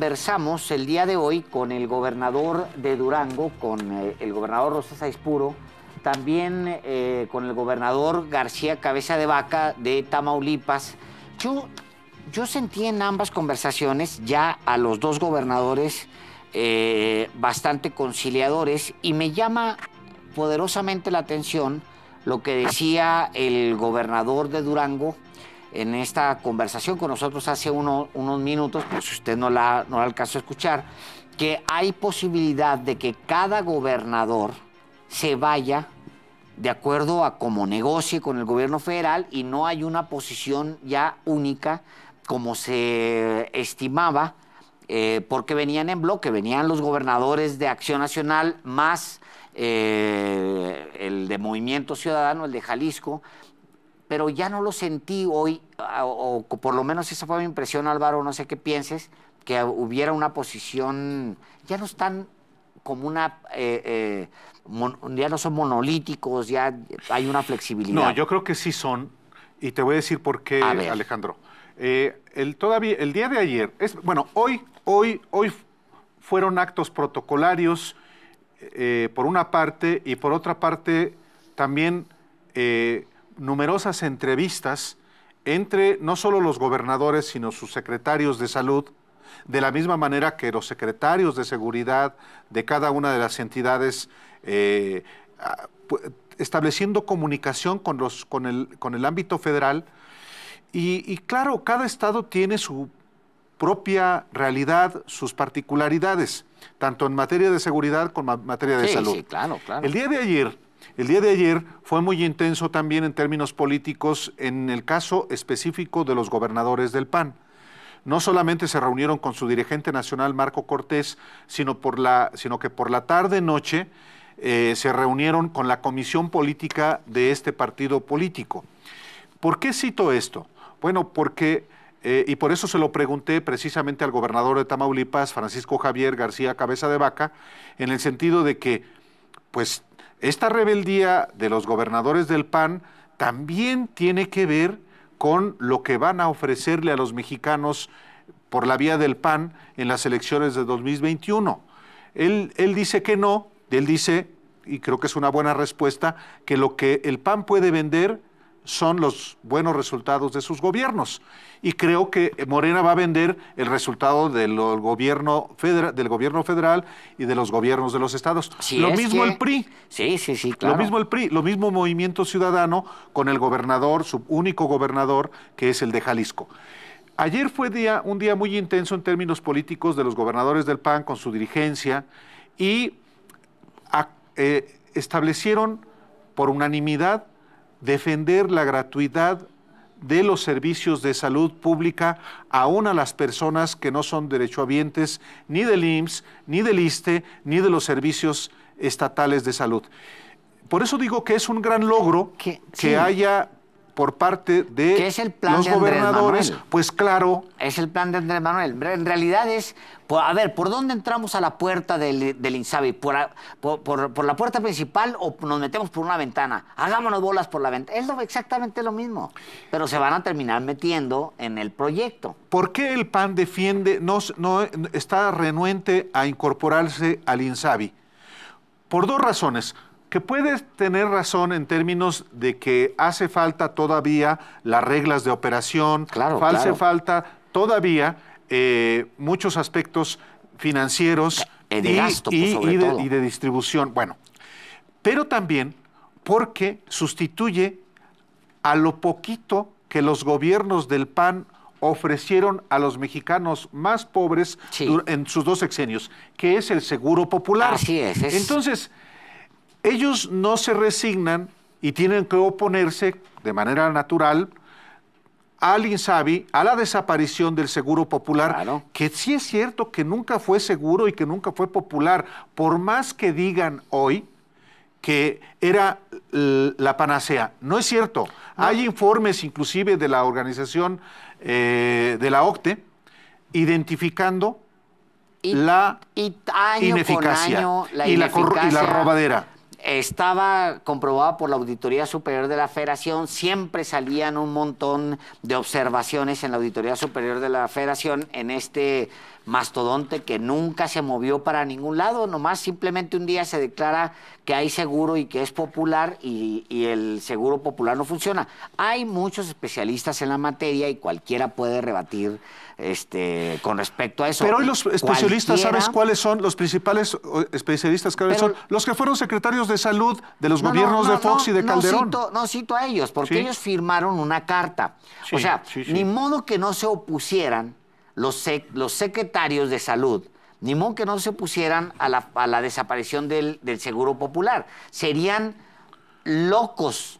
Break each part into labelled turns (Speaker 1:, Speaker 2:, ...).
Speaker 1: conversamos el día de hoy con el gobernador de Durango, con eh, el gobernador Rosas Aispuro, también eh, con el gobernador García Cabeza de Vaca de Tamaulipas. Yo, yo sentí en ambas conversaciones ya a los dos gobernadores eh, bastante conciliadores y me llama poderosamente la atención lo que decía el gobernador de Durango, en esta conversación con nosotros hace unos minutos, pues si usted no la, no alcanzó a escuchar, que hay posibilidad de que cada gobernador se vaya de acuerdo a cómo negocie con el gobierno federal y no hay una posición ya única como se estimaba, eh, porque venían en bloque, venían los gobernadores de Acción Nacional más eh, el de Movimiento Ciudadano, el de Jalisco, pero ya no lo sentí hoy, ah, o, por lo menos esa fue mi impresión, Álvaro, no sé qué pienses, que hubiera una posición, ya no están como una, eh, eh, ya no son monolíticos, ya hay una flexibilidad. No, yo
Speaker 2: creo que sí son, y te voy a decir por qué, Alejandro. Eh, el, todavía, el día de ayer, es, bueno, hoy, hoy, hoy fueron actos protocolarios, por una parte, y por otra parte, también numerosas entrevistas entre no solo los gobernadores, sino sus secretarios de salud, de la misma manera que los secretarios de seguridad de cada una de las entidades, eh, ah, estableciendo comunicación con, los, con, el, con el ámbito federal. Y, claro, cada estado tiene su propia realidad, sus particularidades, tanto en materia de seguridad como en materia de salud. claro, claro. El día de ayer, el día de ayer fue muy intenso también en términos políticos en el caso específico de los gobernadores del PAN. No solamente se reunieron con su dirigente nacional Marco Cortés, sino, por la, sino que por la tarde-noche eh, se reunieron con la comisión política de este partido político. ¿Por qué cito esto? Bueno, porque, eh, y por eso se lo pregunté precisamente al gobernador de Tamaulipas, Francisco Javier García Cabeza de Vaca, en el sentido de que, pues esta rebeldía de los gobernadores del PAN también tiene que ver con lo que van a ofrecerle a los mexicanos por la vía del PAN en las elecciones de 2021. Él, él dice que no, él dice, y creo que es una buena respuesta, que lo que el PAN puede vender son los buenos resultados de sus gobiernos. Y creo que Morena va a vender el resultado del gobierno, federal, del gobierno federal y de los gobiernos de los estados. lo mismo el PRI. Sí, sí, sí, claro. Lo mismo el PRI, lo mismo Movimiento Ciudadano con el gobernador, su único gobernador, que es el de Jalisco. Ayer fue día, un día muy intenso en términos políticos de los gobernadores del PAN con su dirigencia y ah, eh, establecieron por unanimidad defender la gratuidad de los servicios de salud pública aún a las personas que no son derechohabientes ni del IMSS, ni del ISTE, ni de los servicios estatales de salud. Por eso digo que es un gran logro que, haya por parte de los gobernadores,
Speaker 1: pues claro. Es el plan de Andrés Manuel. En realidad es, a ver, ¿por dónde entramos a la puerta del, INSABI? ¿Por, la puerta principal o nos metemos por una ventana? Hagámonos bolas por la ventana. Es exactamente lo mismo, pero se van a terminar metiendo en el proyecto.
Speaker 2: ¿Por qué el PAN defiende, no, no está renuente a incorporarse al INSABI? Por dos razones que puedes tener razón en términos de que hace falta todavía las reglas de operación, hace falta todavía eh, muchos aspectos financieros y, de, distribución. Bueno, pero también porque sustituye a lo poquito que los gobiernos del PAN ofrecieron a los mexicanos más pobres en sus dos exenios que es el seguro popular. Así es. es... Entonces, ellos no se resignan y tienen que oponerse de manera natural al Insabi, a la desaparición del Seguro Popular, que sí es cierto que nunca fue seguro y que nunca fue popular, por más que digan hoy que era la panacea. No es cierto. Hay informes inclusive de la organización eh, de la OCTE identificando
Speaker 1: la ineficacia, y, y la robadera estaba comprobado por la Auditoría Superior de la Federación, siempre salían un montón de observaciones en la Auditoría Superior de la Federación en este mastodonte que nunca se movió para ningún lado, nomás simplemente un día se declara que hay seguro y que es popular y, el seguro popular no funciona. Hay muchos especialistas en la materia y cualquiera puede rebatir este, con respecto a eso. Pero hoy los especialistas, ¿sabes
Speaker 2: cuáles son? Los principales eh, especialistas, que son? Los que fueron secretarios de salud de los gobiernos de Fox y de Calderón.
Speaker 1: no cito, a ellos, porque ellos firmaron una carta. o sea, ni modo que no se opusieran los, los secretarios de salud ni modo que no se opusieran a la, a la desaparición del, del, Seguro Popular. Serían locos,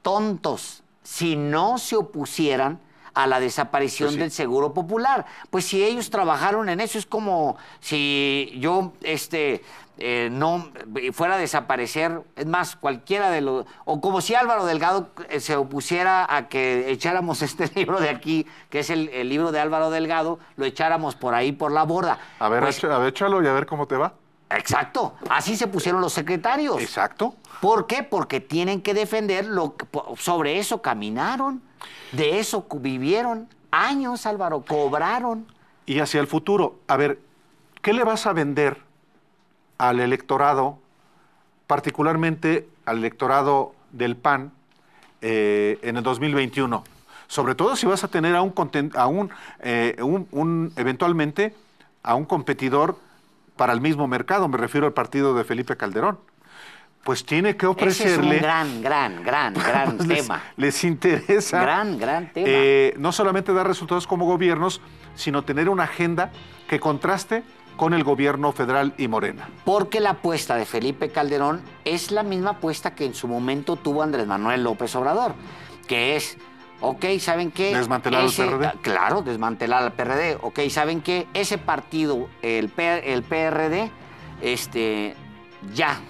Speaker 1: tontos, si no se opusieran a la desaparición pues del Seguro Popular. Pues si ellos trabajaron en eso, es como si yo este, eh, no eh, fuera a desaparecer, es más, cualquiera de los, o como si Álvaro Delgado eh, se opusiera a que echáramos este libro de aquí, que es el, libro de Álvaro Delgado, lo echáramos por ahí, por la borda. A ver, pues a échalo y a ver cómo te va. Exacto, así se pusieron los secretarios. Exacto. ¿Por qué? Porque tienen que defender lo que, sobre eso caminaron. De eso vivieron años, Álvaro, cobraron. Y hacia el futuro, a ver,
Speaker 2: ¿qué le vas a vender al electorado, particularmente al electorado del PAN, eh, en el 2021? Sobre todo si vas a tener a a eh, un eventualmente a un competidor para el mismo mercado, me refiero al partido de Felipe Calderón pues tiene que ofrecerle. es un gran,
Speaker 1: gran, gran, gran pues, tema.
Speaker 2: Les, interesa. Gran, gran tema. Eh, no solamente dar resultados como gobiernos, sino tener una agenda que contraste
Speaker 1: con el gobierno federal y Morena. Porque la apuesta de Felipe Calderón es la misma apuesta que en su momento tuvo Andrés Manuel López Obrador, que es, ok, ¿saben qué? Desmantelar al PRD. Ah, claro, desmantelar al PRD. Ok, ¿saben qué? Ese partido, el, el PRD, este, ya,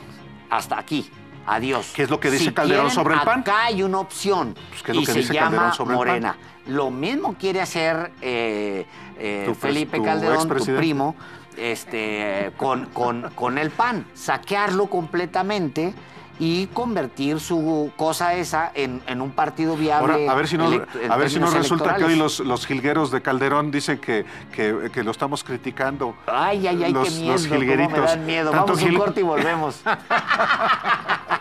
Speaker 1: hasta aquí. Adiós. ¿Qué es lo que dice Calderón sobre el PAN? Acá hay una opción pues, que se llama Morena. Lo mismo quiere hacer eh, eh, Felipe Calderón, tu primo, este, con, con el PAN, saquearlo completamente y convertir su cosa esa en, un partido viable. a ver si no, a ver si no resulta que hoy
Speaker 2: los, los jilgueros de Calderón dicen que, que, lo estamos criticando. Ay, ay, ay, qué miedo, los miedo. Vamos a corte y volvemos.